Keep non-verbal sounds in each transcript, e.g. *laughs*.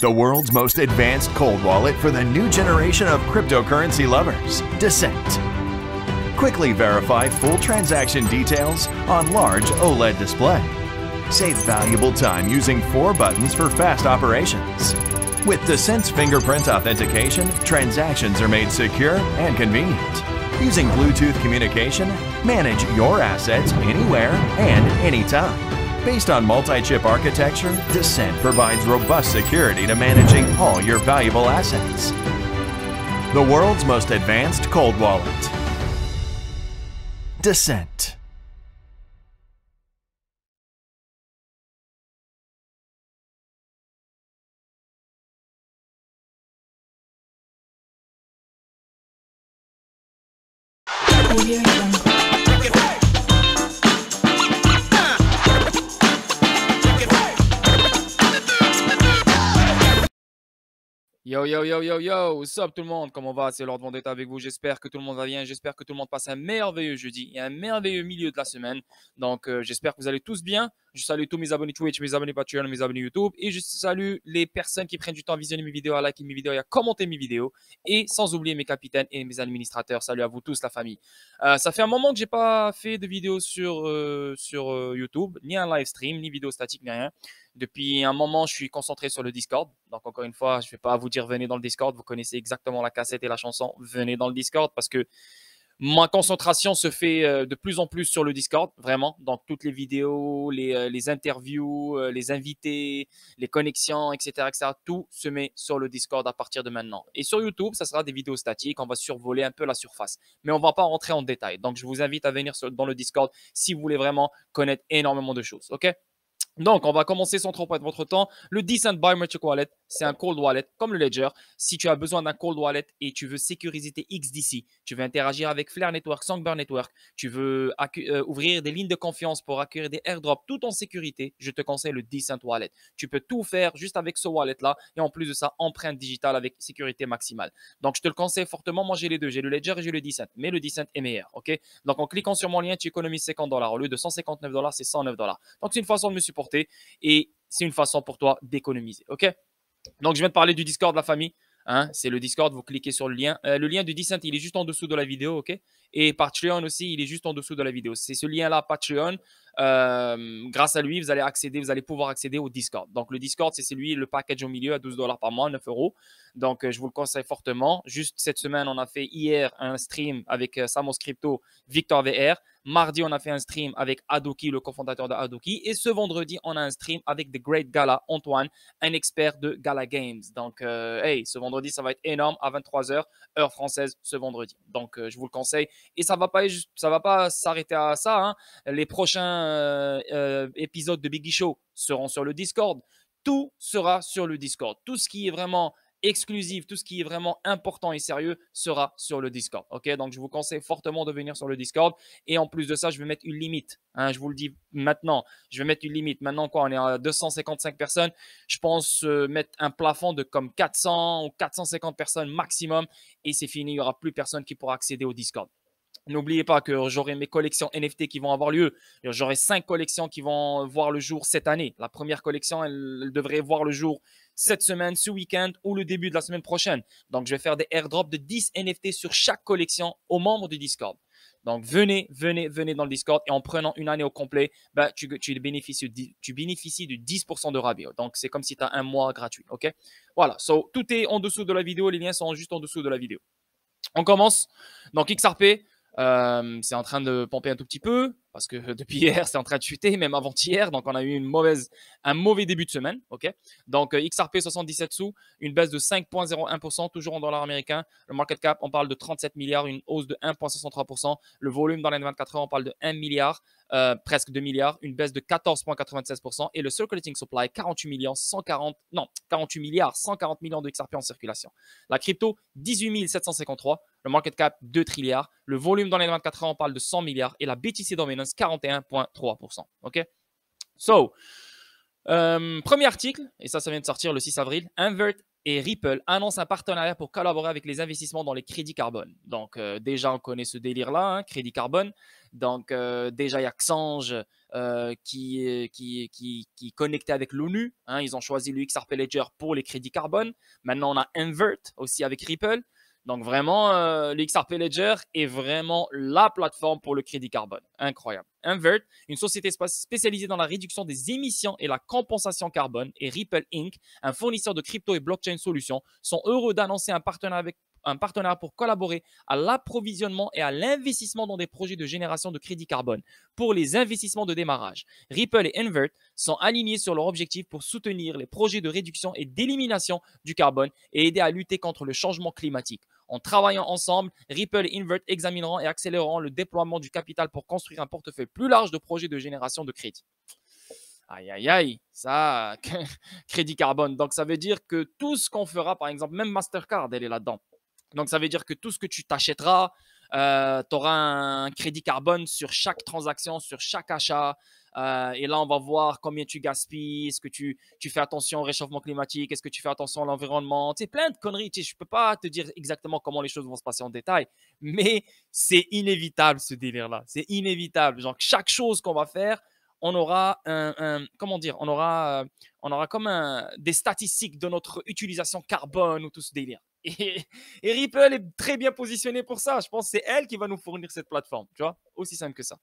the world's most advanced cold wallet for the new generation of cryptocurrency lovers, Descent. Quickly verify full transaction details on large OLED display. Save valuable time using four buttons for fast operations. With Descent's fingerprint authentication, transactions are made secure and convenient. Using Bluetooth communication, manage your assets anywhere and anytime. Based on multi-chip architecture, Descent provides robust security to managing all your valuable assets. The world's most advanced cold wallet. Descent. Yo, yo, yo, yo, yo, what's up tout le monde? Comment on va? C'est Lord Vendetta avec vous. J'espère que tout le monde va bien. J'espère que tout le monde passe un merveilleux jeudi et un merveilleux milieu de la semaine. Donc, euh, j'espère que vous allez tous bien. Je salue tous mes abonnés Twitch, mes abonnés Patreon, mes abonnés YouTube. Et je salue les personnes qui prennent du temps à visionner mes vidéos, à liker mes vidéos et à commenter mes vidéos. Et sans oublier mes capitaines et mes administrateurs. Salut à vous tous, la famille. Euh, ça fait un moment que j'ai pas fait de vidéo sur, euh, sur euh, YouTube, ni un live stream, ni vidéo statique, ni rien. Depuis un moment, je suis concentré sur le Discord. Donc, encore une fois, je ne vais pas vous dire venez dans le Discord. Vous connaissez exactement la cassette et la chanson. Venez dans le Discord parce que ma concentration se fait euh, de plus en plus sur le Discord, vraiment, dans toutes les vidéos, les, euh, interviews, euh, les invités, les connexions, etc., etc., Tout se met sur le Discord à partir de maintenant. Et sur YouTube, ça sera des vidéos statiques, on va survoler un peu la surface, mais on ne va pas rentrer en détail. Donc, je vous invite à venir dans le Discord si vous voulez vraiment connaître énormément de choses, ok donc, on va commencer sans trop perdre votre temps. Le Decent Biometric Wallet, c'est un cold wallet comme le Ledger. Si tu as besoin d'un cold wallet et tu veux sécuriser tes XDC, tu veux interagir avec Flare Network, Songbird Network, tu veux euh, ouvrir des lignes de confiance pour accueillir des airdrops tout en sécurité, je te conseille le Decent Wallet. Tu peux tout faire juste avec ce wallet-là et en plus de ça, empreinte digitale avec sécurité maximale. Donc, je te le conseille fortement. Moi, j'ai les deux. J'ai le Ledger et j'ai le Decent. Mais le Decent est meilleur. OK Donc, en cliquant sur mon lien, tu économises 50 dollars. Au lieu de 159 dollars, c'est 109 dollars. Donc, c'est une façon de me supporter et c'est une façon pour toi d'économiser. OK donc, je viens de parler du Discord de la famille. Hein. c'est le Discord, vous cliquez sur le lien. Euh, le lien du Discord, il est juste en dessous de la vidéo, ok et Patreon aussi, il est juste en dessous de la vidéo. C'est ce lien-là, Patreon. Euh, grâce à lui, vous allez accéder, vous allez pouvoir accéder au Discord. Donc le Discord, c'est celui, le package au milieu à 12 dollars par mois, 9 euros. Donc euh, je vous le conseille fortement. Juste cette semaine, on a fait hier un stream avec euh, Samos Crypto, Victor VR. Mardi, on a fait un stream avec Adoki, le cofondateur de Adoki. Et ce vendredi, on a un stream avec The Great Gala, Antoine, un expert de Gala Games. Donc, hey, ce vendredi, ça va être énorme à 23h, heure française, ce vendredi. Donc, je vous le conseille. Et ça va pas, ça va pas s'arrêter à ça. Hein. Les prochains euh, euh, épisodes de Biggie Show seront sur le Discord. Tout sera sur le Discord. Tout ce qui est vraiment exclusif, tout ce qui est vraiment important et sérieux sera sur le Discord. Ok, donc je vous conseille fortement de venir sur le Discord. Et en plus de ça, je vais mettre une limite. Hein. je vous le dis maintenant, je vais mettre une limite. Maintenant, quoi, on est à 255 personnes. Je pense euh, mettre un plafond de comme 400 ou 450 personnes maximum. Et c'est fini, il n'y aura plus personne qui pourra accéder au Discord. N'oubliez pas que j'aurai mes collections NFT qui vont avoir lieu. J'aurai cinq collections qui vont voir le jour cette année. La première collection, elle, devrait voir le jour cette semaine, ce week-end ou le début de la semaine prochaine. Donc, je vais faire des airdrops de 10 NFT sur chaque collection aux membres du Discord. Donc, venez, venez, venez dans le Discord et en prenant une année au complet, bah, tu, bénéficies, tu de 10% de rabais. Donc, c'est comme si tu as un mois gratuit. OK Voilà. So, tout est en dessous de la vidéo. Les liens sont juste en dessous de la vidéo. On commence. Donc, XRP, euh, c'est en train de pomper un tout petit peu parce que euh, depuis *laughs* hier, c'est en train de chuter, même avant-hier. Donc, on a eu une mauvaise, un mauvais début de semaine. Ok. Donc, euh, XRP 77 sous, une baisse de 5,01%, toujours en dollars américains. Le market cap, on parle de 37 milliards, une hausse de 1,63%. Le volume dans les 24 heures, on parle de 1 milliard, presque 2 milliards, une baisse de 14,96%. Et le circulating supply, 48 millions, 140, non, 48 milliards, 140 millions de XRP en circulation. La crypto, 18 753 le market cap 2 trilliards, le volume dans les 24 heures, on parle de 100 milliards et la BTC dominance 41,3%. OK? So, euh, premier article, et ça, ça vient de sortir le 6 avril, Invert et Ripple annoncent un partenariat pour collaborer avec les investissements dans les crédits carbone. Donc, euh, déjà, on connaît ce délire-là, hein, crédit carbone. Donc, euh, déjà, il y a Xange qui, qui, qui, qui connectait avec l'ONU. Hein. ils ont choisi le XRP Ledger pour les crédits carbone. Maintenant, on a Invert aussi avec Ripple. Donc vraiment, euh, l'XRP Ledger est vraiment la plateforme pour le crédit carbone. Incroyable. Invert, une société spécialisée dans la réduction des émissions et la compensation carbone, et Ripple Inc., un fournisseur de crypto et blockchain solutions, sont heureux d'annoncer un partenariat un partenaire pour collaborer à l'approvisionnement et à l'investissement dans des projets de génération de crédit carbone pour les investissements de démarrage. Ripple et Invert sont alignés sur leur objectif pour soutenir les projets de réduction et d'élimination du carbone et aider à lutter contre le changement climatique en travaillant ensemble. Ripple et Invert examineront et accéléreront le déploiement du capital pour construire un portefeuille plus large de projets de génération de crédit. Aïe, aïe, aïe, ça, *laughs* crédit carbone. Donc, ça veut dire que tout ce qu'on fera, par exemple, même Mastercard, elle est là-dedans. Donc, ça veut dire que tout ce que tu t'achèteras, euh, tu auras un crédit carbone sur chaque transaction, sur chaque achat, euh, et là, on va voir combien tu gaspilles, est-ce que tu, fais attention au réchauffement climatique, est-ce que tu fais attention à l'environnement, tu sais, plein de conneries. je ne peux pas te dire exactement comment les choses vont se passer en détail, *laughs* mais c'est inévitable ce délire-là. C'est inévitable. chaque chose qu'on va faire, on aura un, comment dire, on aura, euh, on aura comme des statistiques de notre utilisation carbone ou tout ce délire. *laughs* Et, et Ripple est très bien positionné pour ça. Je pense que c'est elle qui va nous fournir cette plateforme, tu vois, aussi simple que ça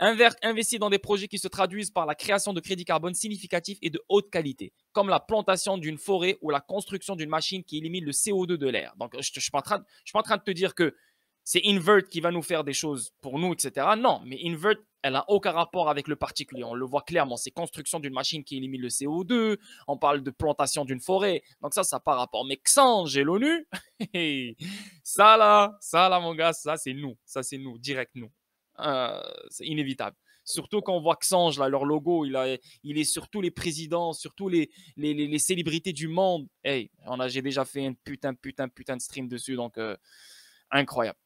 investit dans des projets qui se traduisent par la création de crédits carbone significatifs et de haute qualité, comme la plantation d'une forêt ou la construction d'une machine qui élimine le CO2 de l'air. Donc, je ne suis, pas en train de te dire que c'est Invert qui va nous faire des choses pour nous, etc. Non, mais Invert, elle n'a aucun rapport avec le particulier. On le voit clairement. C'est construction d'une machine qui élimine le CO2. On parle de plantation d'une forêt. Donc ça, ça n'a pas rapport. Mais Xange et l'ONU, *laughs* ça là, ça là, mon gars, ça c'est nous. Ça c'est nous, direct nous. Euh, c'est inévitable. Surtout quand on voit Xange, leur logo, il, a, il est sur tous les présidents, sur tous les, les, célébrités du monde. Hey, on a, j'ai déjà fait un putain, putain, putain de stream dessus, donc euh, incroyable.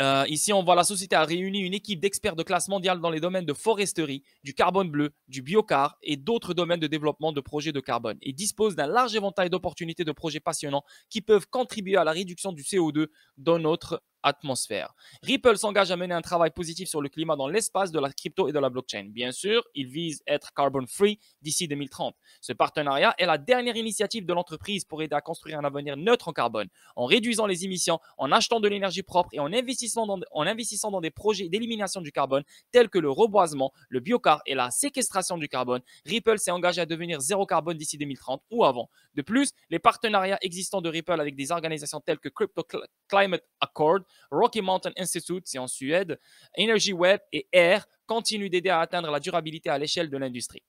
Euh, ici, on voit la société a réuni une équipe d'experts de classe mondiale dans les domaines de foresterie, du carbone bleu, du biocar et d'autres domaines de développement de projets de carbone et dispose d'un large éventail d'opportunités de projets passionnants qui peuvent contribuer à la réduction du CO2 dans notre atmosphère. Ripple s'engage à mener un travail positif sur le climat dans l'espace de la crypto et de la blockchain. Bien sûr, il vise être carbon free d'ici 2030. Ce partenariat est la dernière initiative de l'entreprise pour aider à construire un avenir neutre en carbone, en réduisant les émissions, en achetant de l'énergie propre et en investissant dans, en investissant dans des projets d'élimination du carbone tels que le reboisement, le biocar et la séquestration du carbone. Ripple s'est engagé à devenir zéro carbone d'ici 2030 ou avant. De plus, les partenariats existants de Ripple avec des organisations telles que Crypto Climate Accord Rocky Mountain Institute, c'est en Suède, Energy Web et Air continuent d'aider à atteindre la durabilité à l'échelle de l'industrie.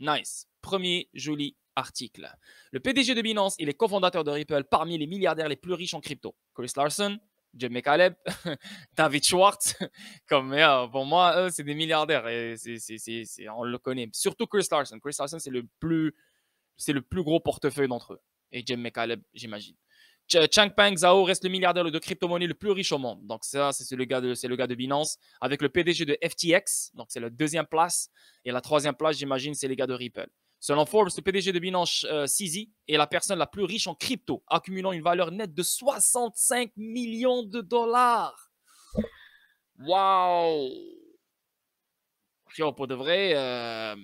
Nice. Premier joli article. Le PDG de Binance et les cofondateurs de Ripple parmi les milliardaires les plus riches en crypto. Chris Larson, Jim McCaleb, *laughs* David Schwartz, *laughs* comme euh, pour moi, c'est des milliardaires. Et on le connaît. Surtout Chris Larson. Chris Larson, c'est le plus, c'est le plus gros portefeuille d'entre eux. Et Jim McCaleb, j'imagine. Changpeng Zhao reste le milliardaire de crypto-monnaie le plus riche au monde. Donc, ça, c'est le, gars de, le gars de Binance. Avec le PDG de FTX, donc c'est la deuxième place. Et la troisième place, j'imagine, c'est les gars de Ripple. Selon Forbes, le PDG de Binance, euh, est la personne la plus riche en crypto, accumulant une valeur nette de 65 millions de dollars. Waouh! Pour de vrai, euh,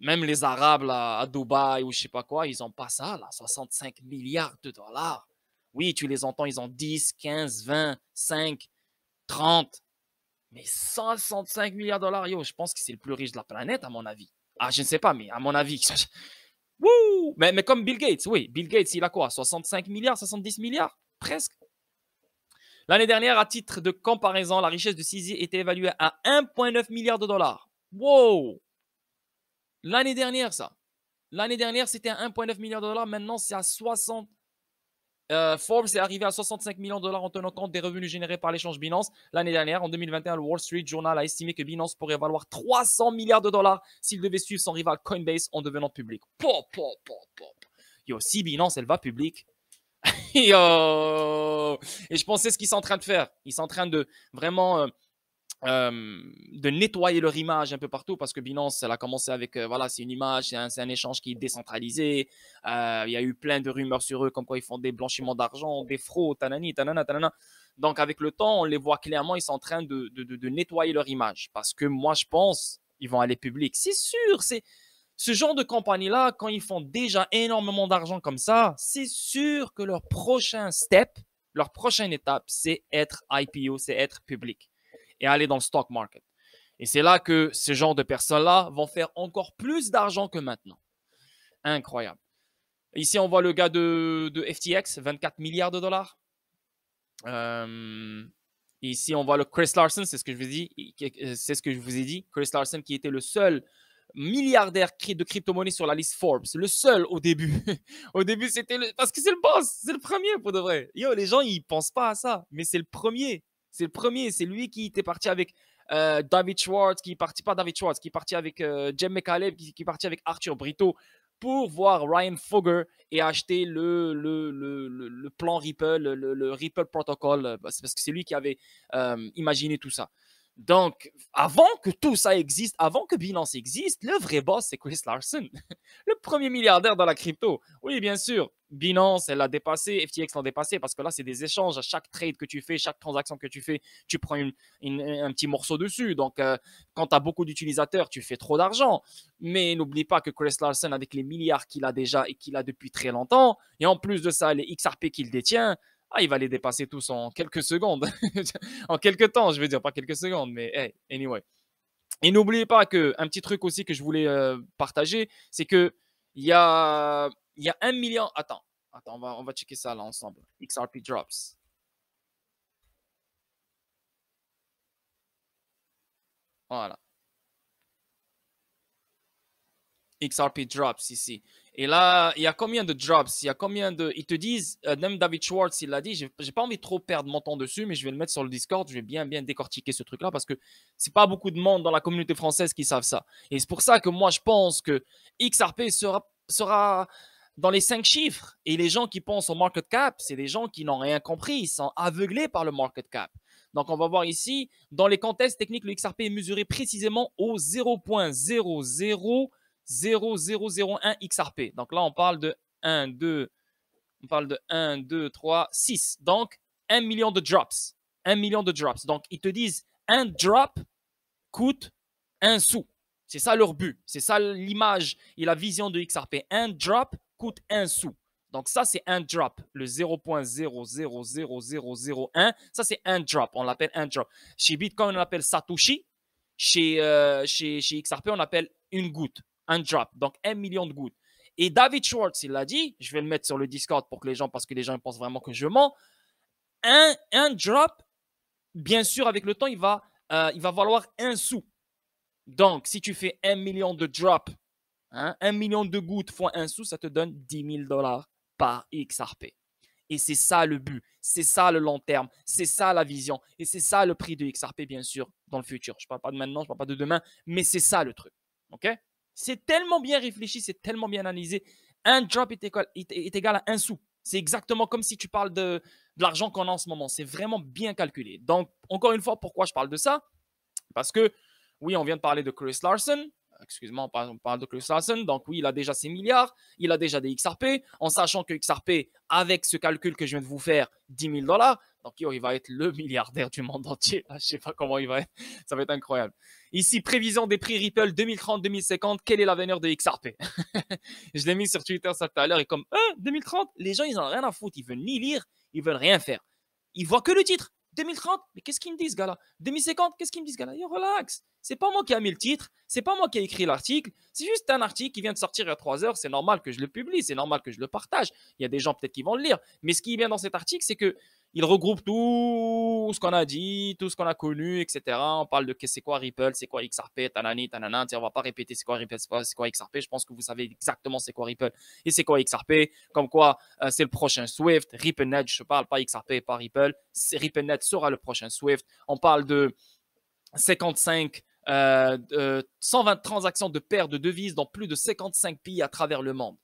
même les Arabes à Dubaï ou je sais pas quoi, ils n'ont pas ça, là, 65 milliards de dollars. Oui, tu les entends, ils ont 10, 15, 20, 5, 30, mais 65 milliards de dollars, yo, je pense que c'est le plus riche de la planète, à mon avis. Ah, je ne sais pas, mais à mon avis. *laughs* mais, mais comme Bill Gates, oui, Bill Gates, il a quoi 65 milliards, 70 milliards Presque. L'année dernière, à titre de comparaison, la richesse de Sisi était évaluée à 1,9 milliard de dollars. Wow L'année dernière, ça. L'année dernière, c'était à 1,9 milliard de dollars. Maintenant, c'est à 60, euh, Forbes est arrivé à 65 millions de dollars en tenant compte des revenus générés par l'échange Binance. L'année dernière, en 2021, le Wall Street Journal a estimé que Binance pourrait valoir 300 milliards de dollars s'il devait suivre son rival Coinbase en devenant public. Pop, pop, pop, pop. si Binance, elle va public. *laughs* Et je pensais ce qu'ils sont en train de faire. Ils sont en train de vraiment euh, euh, de nettoyer leur image un peu partout parce que Binance, elle a commencé avec, euh, voilà, c'est une image, c'est un, échange qui est décentralisé. Euh, il y a eu plein de rumeurs sur eux comme quoi ils font des blanchiments d'argent, des fraudes, tanani, tanana, tanana. Donc, avec le temps, on les voit clairement, ils sont en train de, de, nettoyer leur image parce que moi, je pense, ils vont aller public. C'est sûr, c'est ce genre de compagnie-là, quand ils font déjà énormément d'argent comme ça, c'est sûr que leur prochain step, leur prochaine étape, c'est être IPO, c'est être public et aller dans le stock market. Et c'est là que ce genre de personnes-là vont faire encore plus d'argent que maintenant. Incroyable. Ici, on voit le gars de, de FTX, 24 milliards de dollars. Euh, ici, on voit le Chris Larson, c'est ce que je vous dis, euh, c'est ce que je vous ai dit. Chris Larson qui était le seul milliardaire de crypto-monnaie sur la liste Forbes. Le seul au début. *laughs* au début, c'était le... Parce que c'est le boss, c'est le premier pour de vrai. Yo, les gens, ils pensent pas à ça, mais c'est le premier. C'est le premier, c'est lui qui était parti avec euh, David Schwartz, qui est parti, pas David Schwartz, qui est parti avec euh, Jem McCaleb, qui, est parti avec Arthur Brito pour voir Ryan Fogger et acheter le, le, plan Ripple, le, Ripple Protocol, euh, parce que c'est lui qui avait euh, imaginé tout ça. Donc, avant que tout ça existe, avant que Binance existe, le vrai boss, c'est Chris Larson, *laughs* le premier milliardaire dans la crypto. Oui, bien sûr, Binance, elle l'a dépassé, FTX l'a dépassé, parce que là, c'est des échanges. À chaque trade que tu fais, chaque transaction que tu fais, tu prends un petit morceau dessus. Donc, euh, quand tu as beaucoup d'utilisateurs, tu fais trop d'argent. Mais n'oublie pas que Chris Larson, avec les milliards qu'il a déjà et qu'il a depuis très longtemps, et en plus de ça, les XRP qu'il détient, ah, il va les dépasser tous en quelques secondes, *laughs* en quelques temps, je veux dire, pas quelques secondes, mais hey, anyway. Et n'oubliez pas que un petit truc aussi que je voulais euh, partager, c'est que il y a, y un million. Attends, attends, on va, on va checker ça là ensemble. XRP drops. Voilà. XRP drops ici. Et là, il y a combien de drops Il y a combien de. Ils te disent, euh, même David Schwartz, il l'a dit, j'ai pas envie de trop perdre mon temps dessus, mais je vais le mettre sur le Discord, je vais bien, bien décortiquer ce truc-là parce que c'est pas beaucoup de monde dans la communauté française qui savent ça. Et c'est pour ça que moi, je pense que XRP sera, sera dans les cinq chiffres. Et les gens qui pensent au market cap, c'est des gens qui n'ont rien compris, ils sont aveuglés par le market cap. Donc, on va voir ici, dans les contextes techniques, le XRP est mesuré précisément au 0.00 0,001 XRP. Donc là, on parle de 1, 2, on parle de 1, 2, 3, 6. Donc, 1 million de drops. 1 million de drops. Donc, ils te disent, un drop coûte un sou. C'est ça leur but. C'est ça l'image et la vision de XRP. Un drop coûte un sou. Donc, ça, c'est un drop. Le 0.000001, ça, c'est un drop. On l'appelle un drop. Chez Bitcoin, on l'appelle Satoshi. Chez, euh, chez, chez XRP, on l'appelle une goutte un drop, donc un million de gouttes. Et David Schwartz, il l'a dit, je vais le mettre sur le Discord pour que les gens, parce que les gens pensent vraiment que je mens, un, drop, bien sûr, avec le temps, il va, euh, il va valoir un sou. Donc, si tu fais un million de drops, hein, un million de gouttes fois un sou, ça te donne 10 000 dollars par XRP. Et c'est ça le but, c'est ça le long terme, c'est ça la vision, et c'est ça le prix de XRP, bien sûr, dans le futur. Je ne parle pas de maintenant, je ne parle pas de demain, mais c'est ça le truc. OK c'est tellement bien réfléchi, c'est tellement bien analysé. Un drop est égal, à un sou. C'est exactement comme si tu parles de, l'argent qu'on a en ce moment. C'est vraiment bien calculé. Donc, encore une fois, pourquoi je parle de ça Parce que, oui, on vient de parler de Chris Larson. excusez moi on parle de Chris Larson. Donc, oui, il a déjà ses milliards. Il a déjà des XRP. En sachant que XRP, avec ce calcul que je viens de vous faire, 10 000 dollars. Donc, il va être le *laughs* milliardaire du monde entier. Je ne sais pas comment il va être. Ça va être incroyable. Ici, prévision des prix Ripple 2030-2050, quelle est l'avenir de XRP *laughs* Je l'ai mis sur Twitter ça tout à l'heure et comme 2030, hein, les gens, ils ont rien à foutre, ils veulent ni lire, ils veulent rien faire. Ils voient que le titre 2030, mais qu'est-ce qu'ils me disent, gars-là 2050, qu'est-ce qu'ils me disent, gars-là Relax, c'est pas moi qui a mis le titre, c'est pas moi qui ai écrit l'article, c'est juste un article qui vient de sortir il y a 3 heures, c'est normal que je le publie, c'est normal que je le partage. Il y a des gens peut-être qui vont le lire, mais ce qui vient dans cet article, c'est que il regroupe tout ce qu'on a dit, tout ce qu'on a connu, etc. On parle de c'est quoi Ripple, c'est quoi XRP, tanani, tanana. On va pas répéter c'est quoi Ripple, c'est quoi XRP. Je pense que vous savez exactement c'est quoi Ripple et c'est quoi XRP. Comme quoi, euh, c'est le prochain Swift. RippleNet, je parle pas XRP, pas Ripple. RippleNet sera le prochain Swift. On parle de 55 120 euh, transactions de paires de devises dans plus de 55 pays à travers le monde.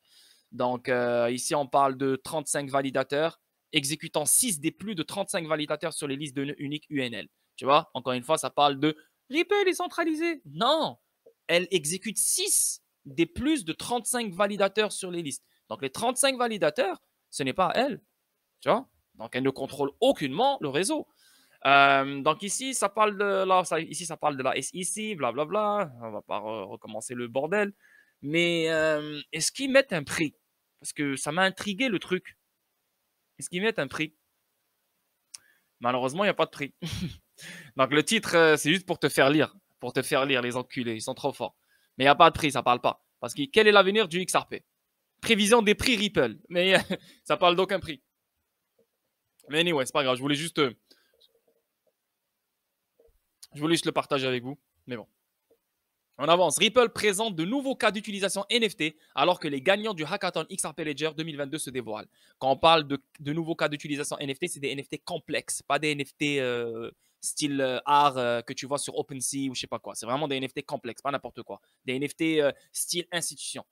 Donc euh, ici, on parle de 35 validateurs, exécutant 6 des plus de 35 validateurs sur les listes de uniques UNL. Tu vois, encore une fois, ça parle de Ripple est centralisé. Non, elle exécute 6 des plus de 35 validateurs sur les listes. Donc les 35 validateurs, ce n'est pas elle. Tu vois Donc elle ne contrôle aucunement le réseau. Euh, donc ici, ça parle de la, ça, ici, ça parle de SEC, blablabla. On va pas recommencer le bordel. Mais euh, est-ce qu'ils mettent un prix Parce que ça m'a intrigué le truc. Est-ce qu'ils mettent un prix Malheureusement, il n'y a pas de prix. *laughs* Donc le titre, euh, c'est juste pour te faire lire, pour te faire lire les enculés, ils sont trop forts. Mais il n'y a pas de prix, ça parle pas. Parce que quel est l'avenir du XRP Prévision des prix Ripple, mais *laughs* ça parle d'aucun prix. Mais anyway, c'est pas grave, je voulais juste... Euh, je voulais juste le partager avec vous, mais bon. On avance. Ripple présente de nouveaux cas d'utilisation NFT alors que les gagnants du hackathon XRP Ledger 2022 se dévoilent. Quand on parle de, nouveaux cas d'utilisation NFT, c'est des NFT complexes, pas des NFT euh, style euh, art euh, que tu vois sur OpenSea ou je sais pas quoi. C'est vraiment des NFT complexes, pas n'importe quoi. Des NFT style institution.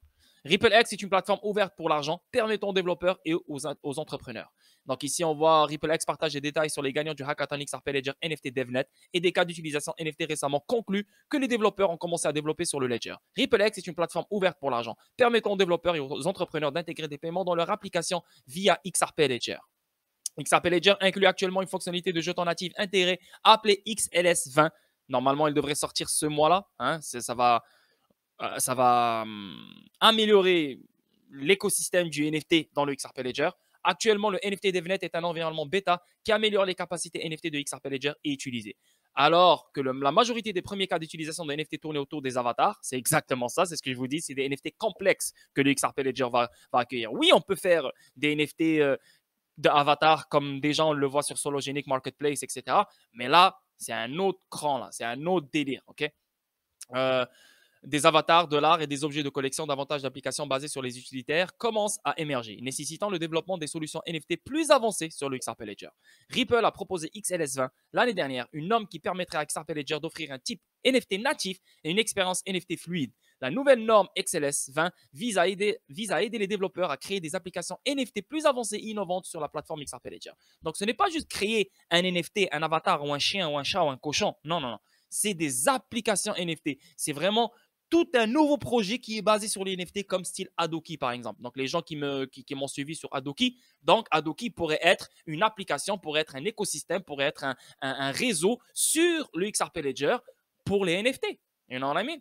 Ripple X est une plateforme ouverte pour l'argent, permettant aux développeurs et aux, entrepreneurs. Donc ici, on voit Ripple X partage des détails sur les gagnants du Hackathon XRP Ledger NFT DevNet et des cas d'utilisation NFT récemment conclus que les développeurs ont commencé à développer sur le Ledger. Ripple X est une plateforme ouverte pour l'argent, permettant aux développeurs et aux entrepreneurs d'intégrer des paiements dans leur application via XRP Ledger. XRP Ledger inclut actuellement une fonctionnalité de jeton natif intégré appelée XLS20. Normalement, il devrait sortir ce mois-là. Hein. ça va euh, ça va hum, améliorer l'écosystème du NFT dans le XRP Ledger. Actuellement, le NFT DevNet est un environnement bêta qui améliore les capacités NFT de XRP Ledger et utilisé. Alors que la majorité des premiers cas d'utilisation de NFT tournés autour des avatars, c'est exactement ça, c'est ce que je vous dis, c'est des NFT complexes que le XRP Ledger va, accueillir. Oui, on peut faire des NFT euh, d'avatars comme déjà on le voit sur Sologenic Marketplace, etc. Mais là, c'est un autre cran, là, c'est un autre délire, ok euh, des avatars de l'art et des objets de collection davantage d'applications basées sur les utilitaires commencent à émerger, nécessitant le développement des solutions NFT plus avancées sur le XRP Ledger. Ripple a proposé XLS20 l'année dernière, une norme qui permettrait à XRP Ledger d'offrir un type NFT natif et une expérience NFT fluide. La nouvelle norme XLS20 vise à, aider, vise à aider les développeurs à créer des applications NFT plus avancées et innovantes sur la plateforme XRP Ledger. Donc ce n'est pas juste créer un NFT, un avatar ou un chien ou un chat ou un cochon. Non, non, non. C'est des applications NFT. C'est vraiment tout un nouveau projet qui est basé sur les NFT comme style Adoki par exemple. Donc les gens qui m'ont qui, suivi sur Adoki, donc Adoki pourrait être une application, pourrait être un écosystème, pourrait être un, un réseau sur le XRP Ledger pour les NFT. You know what I mean?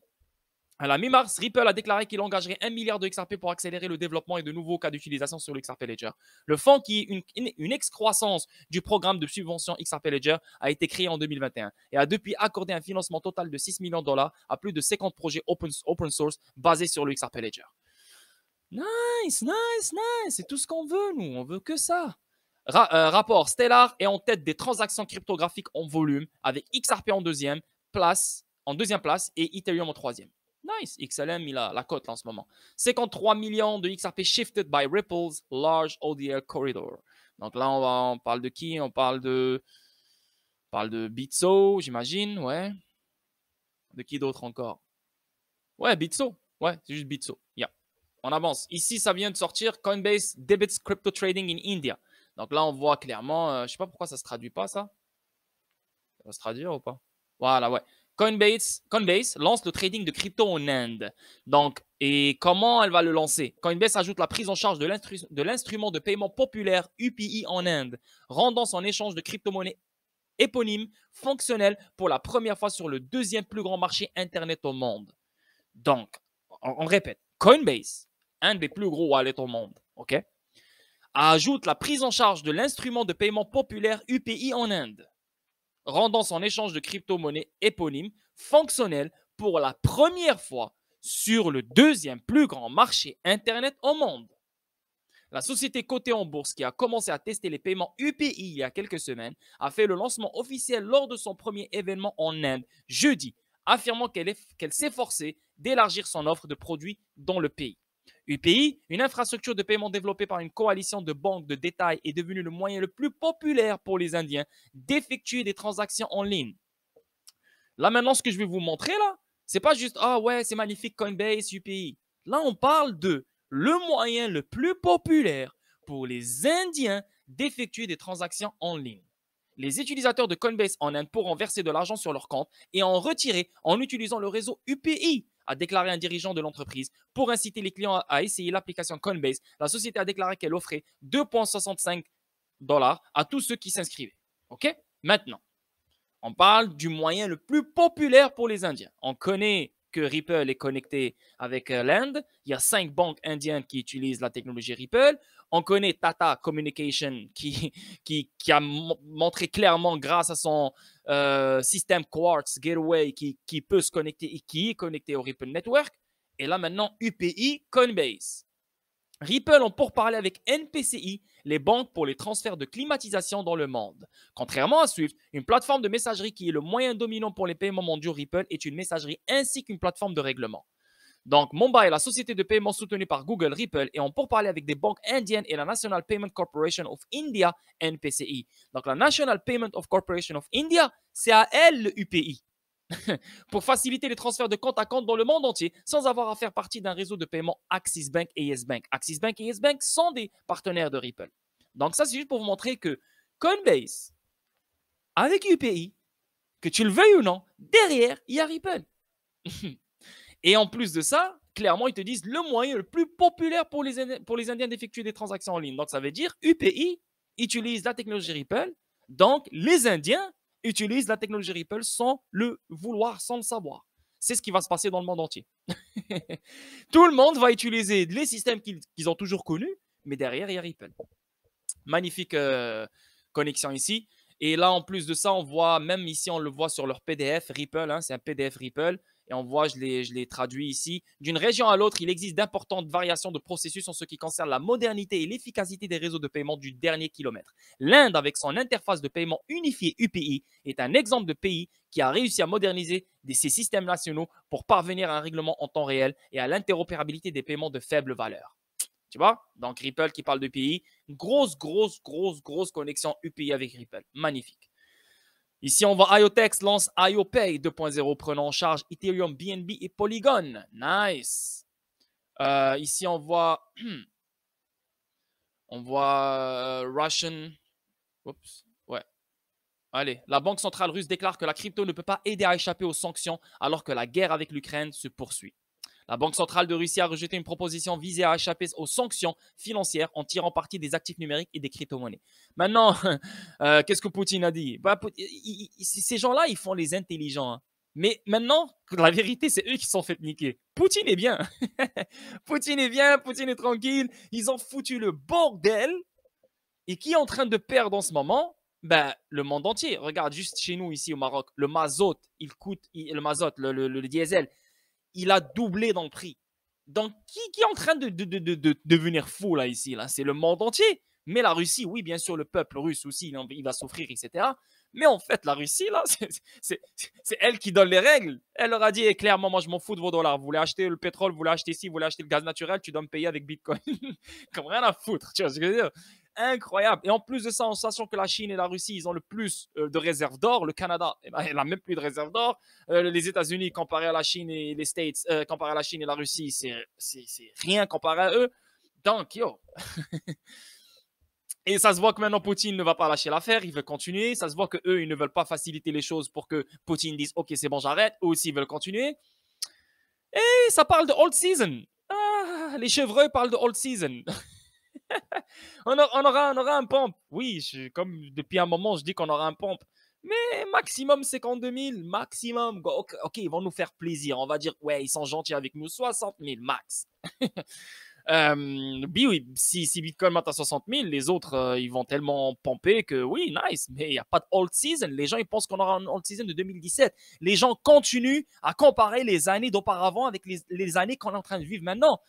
À la mi-mars, Ripple a déclaré qu'il engagerait 1 milliard de XRP pour accélérer le développement et de nouveaux cas d'utilisation sur le XRP Ledger. Le fonds, qui est une, excroissance du programme de subvention XRP Ledger, a été créé en 2021 et a depuis accordé un financement total de 6 millions de dollars à plus de 50 projets open, source basés sur le XRP Ledger. Nice, nice, nice, c'est tout ce qu'on veut, nous, on veut que ça. Euh, rapport Stellar est en tête des transactions cryptographiques en volume avec XRP en deuxième place, en deuxième place et Ethereum en troisième. Nice. XLM, il a la cote en ce moment. 53 millions de XRP shifted by Ripples, large ODL corridor. Donc là, on, parle de qui On parle de, parle de Bitso, j'imagine, ouais. De qui d'autre encore Ouais, Bitso. Ouais, c'est juste Bitso. Yeah. On avance. Ici, ça vient de sortir Coinbase debits crypto trading in India. Donc là, on voit clairement, je euh, je sais pas pourquoi ça se traduit pas ça. Ça va se traduire ou pas Voilà, ouais. Coinbase, lance le trading de crypto en Inde. Donc, et comment elle va le lancer Coinbase ajoute la prise en charge de l'instrument de paiement populaire UPI en Inde, rendant son échange de crypto-monnaies éponyme fonctionnel pour la première fois sur le deuxième plus grand marché Internet au monde. Donc, on, répète, Coinbase, un des plus gros wallets au monde, ok ajoute la prise en charge de l'instrument de paiement populaire UPI en Inde, rendant son échange de crypto-monnaie éponyme fonctionnel pour la première fois sur le deuxième plus grand marché Internet au monde. La société cotée en bourse qui a commencé à tester les paiements UPI il y a quelques semaines a fait le lancement officiel lors de son premier événement en Inde jeudi, affirmant qu'elle s'efforçait d'élargir son offre de produits dans le pays. UPI, une infrastructure de paiement développée par une coalition de banques de détail est devenue le moyen le plus populaire pour les Indiens d'effectuer des transactions en ligne. Là maintenant, ce que je vais vous montrer là, c'est pas juste ah ouais, c'est magnifique Coinbase, UPI. Là, on parle de le moyen le plus populaire pour les Indiens d'effectuer des transactions en ligne. Les utilisateurs de Coinbase en Inde pourront verser de l'argent sur leur compte et en retirer en utilisant le réseau UPI, a déclaré un dirigeant de l'entreprise. Pour inciter les clients à essayer l'application Coinbase, la société a déclaré qu'elle offrait 2,65 dollars à tous ceux qui s'inscrivaient. OK Maintenant, on parle du moyen le plus populaire pour les Indiens. On connaît que Ripple est connecté avec euh, l'Inde. Il y a cinq banques indiennes qui utilisent la technologie Ripple. On connaît Tata Communication qui, *laughs* qui, a montré clairement grâce à son euh, système Quartz Gateway qui, qui, peut se connecter et qui est connecté au Ripple Network. Et là maintenant, UPI Coinbase. Ripple ont parler avec NPCI, les banques pour les transferts de climatisation dans le monde. Contrairement à Swift, une plateforme de messagerie qui est le moyen dominant pour les paiements mondiaux, Ripple est une messagerie ainsi qu'une plateforme de règlement. Donc, Mumbai, est la société de paiement soutenue par Google, Ripple, et pour parler avec des banques indiennes et la National Payment Corporation of India, NPCI. Donc, la National Payment of Corporation of India, c'est à elle le UPI. *laughs* pour faciliter les transferts de compte à compte dans le monde entier sans avoir à faire partie d'un réseau de paiement Axis Bank et Yes Bank. Axis Bank et Yes Bank sont des partenaires de Ripple. Donc ça, c'est juste pour vous montrer que Coinbase, avec UPI, que tu le veuilles ou non, derrière, il y a Ripple. *laughs* Et en plus de ça, clairement, ils te disent le moyen le plus populaire pour les, pour les Indiens d'effectuer des transactions en ligne. Donc, ça veut dire UPI utilise la technologie Ripple. Donc, les Indiens utilisent la technologie Ripple sans le vouloir, sans le savoir. C'est ce qui va se passer dans le monde entier. *laughs* Tout le monde va utiliser les systèmes qu'ils ont toujours connus, mais derrière, il y a Ripple. Magnifique euh, connexion ici. Et là, en plus de ça, on voit, même ici, on le voit sur leur PDF Ripple, hein, c'est un PDF Ripple et on voit, je les, je traduis ici. D'une région à l'autre, il existe d'importantes variations de processus en ce qui concerne la modernité et l'efficacité des réseaux de paiement du dernier kilomètre. L'Inde, avec son interface de paiement unifiée UPI, est un exemple de pays qui a réussi à moderniser ses systèmes nationaux pour parvenir à un règlement en temps réel et à l'interopérabilité des paiements de faible valeur. Tu vois Donc Ripple qui parle de pays, grosse, grosse, grosse, grosse connexion UPI avec Ripple. Magnifique. Ici, on voit IOTEX lance IOPay 2.0 prenant en charge Ethereum, BNB et Polygon. Nice. Euh, ici, on voit, *clears throat* on voit euh, Russian. Oups. Ouais. Allez, la Banque centrale russe déclare que la crypto ne peut pas aider à échapper aux sanctions alors que la guerre avec l'Ukraine se poursuit. La Banque centrale de Russie a rejeté une proposition visée à échapper aux sanctions financières en tirant parti des actifs numériques et des crypto-monnaies. Maintenant, *laughs* euh, qu'est-ce que Poutine a dit bah, Ces gens-là, ils font les intelligents. Hein. Mais maintenant, la vérité, c'est eux qui sont fait niquer. Poutine est bien. *laughs* Poutine est bien, Poutine est tranquille. Ils ont foutu le bordel. Et qui est en train de perdre en ce moment ben, le monde entier. Regarde juste chez nous ici au Maroc, le mazote, il coûte, le mazote, le, diesel, il a doublé dans le prix. Donc, qui, est en train de, de, devenir fou là, ici là C'est le monde entier. Mais la Russie, oui, bien sûr, le peuple russe aussi, il, va souffrir, etc. Mais en fait, la Russie, là, *laughs* c'est elle qui donne les règles. Elle leur a dit eh, clairement, moi, je m'en fous de vos dollars. Vous voulez acheter le pétrole, vous voulez acheter ici, vous voulez acheter le gaz naturel, tu dois me payer avec Bitcoin. Comme *laughs* rien à foutre, tu vois ce que je veux dire incroyable. Et en plus de ça, en sachant que la Chine et la Russie, ils ont le plus euh, de réserves d'or, le Canada, *laughs* eh ben, elle n'a même plus de réserves d'or. Euh, les États-Unis, comparé à la Chine et les States, euh, comparé à la Chine et la Russie, c'est rien comparé à eux. Donc, yo. *laughs* Et ça se voit que maintenant Poutine ne va pas lâcher l'affaire, il veut continuer. Ça se voit que eux, ils ne veulent pas faciliter les choses pour que Poutine dise OK, c'est bon, j'arrête. Eux aussi, ils veulent continuer. Et ça parle de old season. Ah, les chevreux parlent de old season. *laughs* *laughs* on, aura, on aura un pompe. Oui, comme depuis un moment, je dis qu'on aura un pompe. Mais maximum 52 000, maximum. ok, ils vont nous faire plaisir. On va dire, ouais, ils sont gentils avec nous. 60 000 max. *laughs* euh, oui, si, si, Bitcoin monte à 60 000, les autres, euh, ils vont tellement pomper que oui, nice, mais il n'y a pas de old season. Les gens, ils pensent qu'on aura un old season de 2017. Les gens continuent à comparer les années d'auparavant avec les années qu'on est en train de vivre maintenant.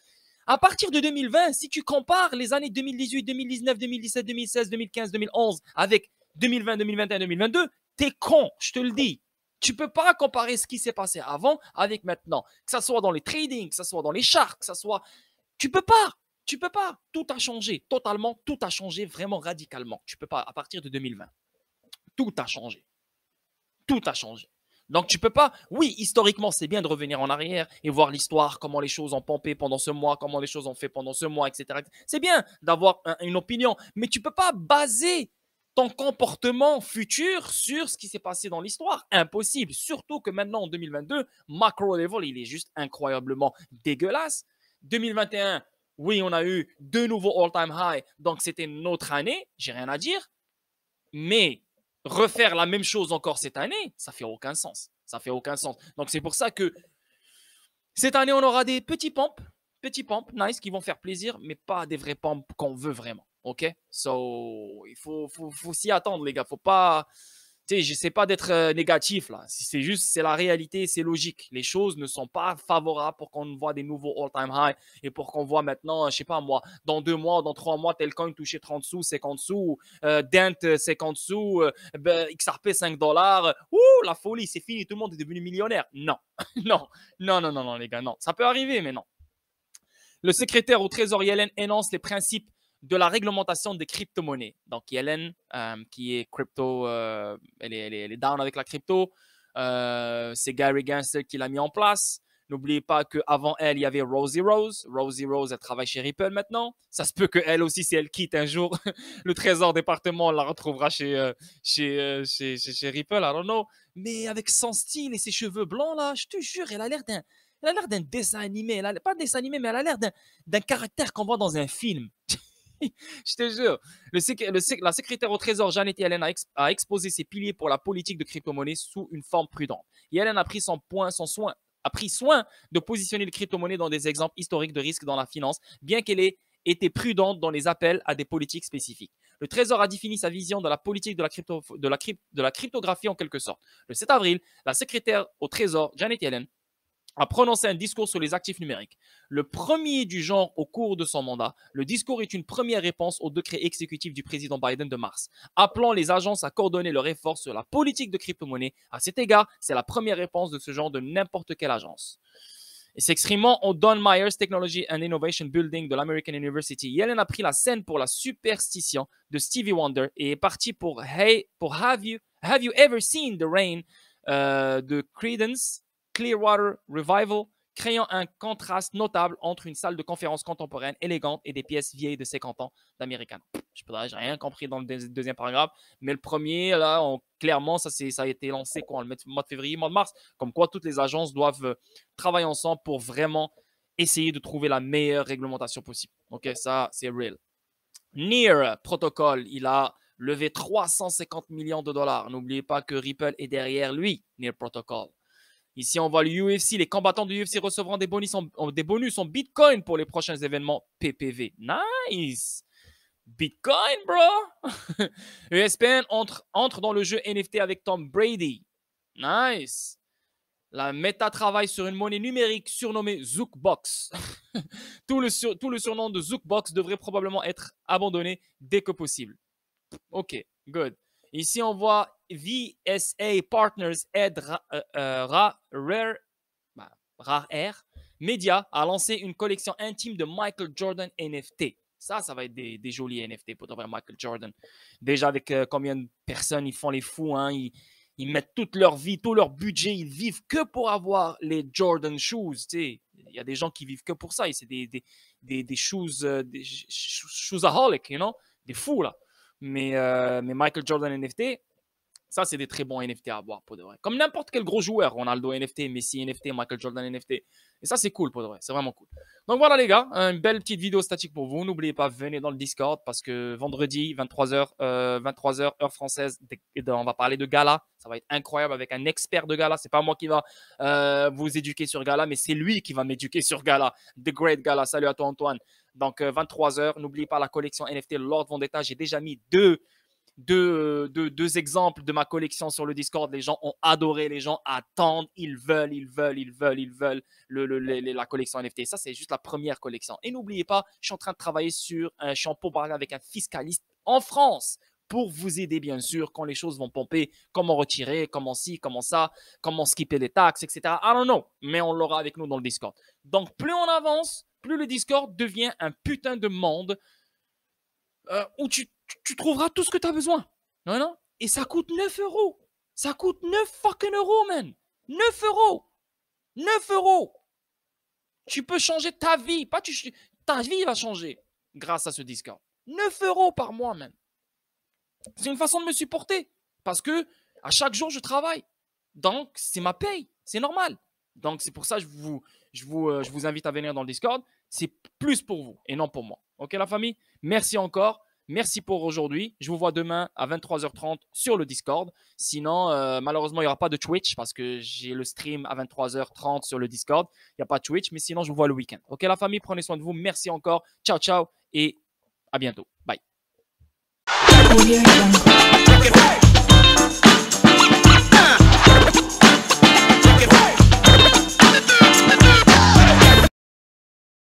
À partir de 2020, si tu compares les années 2018, 2019, 2017, 2016, 2015, 2011 avec 2020, 2021, 2022, t'es con, je te le dis. Tu peux pas comparer ce qui s'est passé avant avec maintenant. Que ce soit dans les trading, que ce soit dans les charts, que ce soit. Tu peux pas. Tu peux pas. Tout a changé totalement. Tout a changé vraiment radicalement. Tu peux pas à partir de 2020. Tout a changé. Tout a changé. Donc tu peux pas. Oui, historiquement, c'est bien de revenir en arrière et voir l'histoire, comment les choses ont pompé pendant ce mois, comment les choses ont fait pendant ce mois, etc. C'est bien d'avoir une opinion, mais tu peux pas baser ton comportement futur sur ce qui s'est passé dans l'histoire. Impossible. Surtout que maintenant, en 2022, macro level, il est juste incroyablement dégueulasse. 2021, oui, on a eu de nouveaux all-time high, donc c'était notre année, j'ai rien à dire. Mais refaire la même chose encore cette année, ça fait aucun sens. Ça fait aucun sens. Donc c'est pour ça que cette année, on aura des petits pompes, petits pompes, nice, qui vont faire plaisir, mais pas des vrais pompes qu'on veut vraiment. Ok So, il faut, s'y attendre, les gars. Faut pas sais, pas d'être négatif là. C'est juste, c'est la réalité, c'est logique. Les choses ne sont pas favorables pour qu'on voit des nouveaux all-time high et pour qu'on voit maintenant, je sais pas moi, dans deux mois, dans trois mois, tel coin toucher 30 sous, 50 sous, Dent 50 sous, ben, XRP 5 dollars. Ouh, la folie, c'est fini, tout le monde est devenu millionnaire. Non, *laughs* non, non, non, non, non, les gars, non. Ça peut arriver, mais non. Le secrétaire au Trésor Yellen énonce les principes de la réglementation des crypto-monnaies. Donc, Yellen, euh, qui est crypto, euh, elle, est, down avec la crypto. Euh, c'est Gary Gensler qui l'a mis en place. N'oubliez pas qu'avant elle, il y avait Rosie Rose. Rosie Rose, elle travaille chez Ripple maintenant. Ça se peut qu'elle aussi, si elle quitte un jour *laughs* le Trésor département, on la retrouvera chez, chez, chez, chez, Ripple. I don't know. Mais avec son style et ses cheveux blancs, là, je te jure, elle a l'air d'un. Elle a l'air d'un dessin animé, elle a, pas dessin animé, mais elle a l'air d'un caractère qu'on voit dans un film. *laughs* je te jure. Le, la secrétaire au Trésor, Janet Yellen, a, exposé ses piliers pour la politique de crypto-monnaie sous une forme prudente. Yellen a pris son, point, son soin, a pris soin de positionner les crypto-monnaies dans des exemples historiques de risque dans la finance, bien qu'elle ait été prudente dans les appels à des politiques spécifiques. Le Trésor a défini sa vision de la politique de la, crypto, de la cryptographie en quelque sorte. Le 7 avril, la secrétaire au Trésor, Janet Yellen, a prononcé un discours sur les actifs numériques. Le premier du genre au cours de son mandat, le discours est une première réponse au décret exécutif du président Biden de mars, appelant les agences à coordonner leur effort sur la politique de crypto-monnaie. À cet égard, c'est la première réponse de ce genre de n'importe quelle agence. Et s'exprimant au Don Myers Technology and Innovation Building de l'American University, Yellen a pris la scène pour la superstition de Stevie Wonder et est partie pour Hey, pour Have You, Have you Ever Seen the Rain euh, de Credence Clearwater Revival, créant un contraste notable entre une salle de conférence contemporaine élégante et des pièces vieilles de 50 ans d'Américaine. Je peux rien compris dans le deuxième paragraphe, mais le premier, là, clairement, ça, a été lancé quoi, le mois de février, mois de mars, comme quoi toutes les agences doivent euh, travailler ensemble pour vraiment essayer de trouver la meilleure réglementation possible. OK, ça, c'est real. Near Protocol, il a levé 350 millions de dollars. N'oubliez pas que Ripple est derrière lui, Near Protocol. Ici, on voit le UFC. Les combattants du UFC recevront des bonus en, des bonus Bitcoin pour les prochains événements PPV. Nice! Bitcoin, bro! *laughs* ESPN entre, entre dans le jeu NFT avec Tom Brady. Nice! La Meta travaille sur une monnaie numérique surnommée Zookbox. *laughs* tout, le tout le surnom de Zookbox devrait probablement être abandonné dès que possible. Ok, good. Ici, on voit VSA Partners aide euh, euh, bah, Rare Air Media a lancé une collection intime de Michael Jordan NFT. Ça, ça va être des, jolis NFT pour avoir Michael Jordan. Déjà, avec euh, combien de personnes ils font les fous, hein, ils, mettent toute leur vie, tout leur budget, ils vivent que pour avoir les Jordan shoes. Il y a des gens qui vivent que pour ça. C'est des, des, des, des shoes, des you know, des fous là. Mais, mais Michael Jordan NFT, ça, c'est des très bons NFT à avoir pour de vrai. Comme n'importe quel gros joueur, Ronaldo NFT, Messi NFT, Michael Jordan NFT. Et ça, c'est cool pour de vrai. C'est vraiment cool. Donc voilà, les gars, une belle petite vidéo statique pour vous. N'oubliez pas, venez dans le Discord parce que vendredi, 23h, euh, 23h heure française, on va parler de gala. Ça va être incroyable avec un expert de gala. C'est pas moi qui va euh, vous éduquer sur gala, mais c'est lui qui va m'éduquer sur gala. The Great Gala. Salut à toi, Antoine. Donc, 23h, euh, n'oubliez pas la collection NFT Lord Vendetta. J'ai déjà mis deux euh, deux, exemples de ma collection sur le Discord. Les gens ont adoré, les gens attendent, ils veulent, ils veulent, ils veulent, ils veulent le, la collection NFT. Ça, c'est juste la première collection. Et n'oubliez pas, je suis en train de travailler sur un champo parler avec un fiscaliste en France pour vous aider, bien sûr, quand les choses vont pomper, comment retirer, comment ci, comment ça, comment skipper les taxes, etc. I don't know, mais on l'aura avec nous dans le Discord. Donc, plus on avance, plus le Discord devient un putain de monde euh, où tu tu, trouveras tout ce que tu as besoin. Non, non. Et ça coûte 9 euros. Ça coûte 9 fucking euros, man. 9 euros. 9 euros. Tu peux changer ta vie. Pas tu, ta vie va changer grâce à ce Discord. 9 euros par mois, man. C'est une façon de me supporter. Parce que à chaque jour, je travaille. Donc, c'est ma paye. C'est normal. Donc, c'est pour ça que je vous, je, vous, euh, je vous invite à venir dans le Discord. C'est plus pour vous et non pour moi. OK, la famille Merci encore. Merci pour aujourd'hui. Je vous vois demain à 23h30 sur le Discord. Sinon, euh, malheureusement, il n'y aura pas de Twitch parce que j'ai le stream à 23h30 sur le Discord. Il n'y a pas de Twitch, mais sinon, je vous vois le week-end. Ok, la famille, prenez soin de vous. Merci encore. Ciao, ciao et à bientôt. Bye.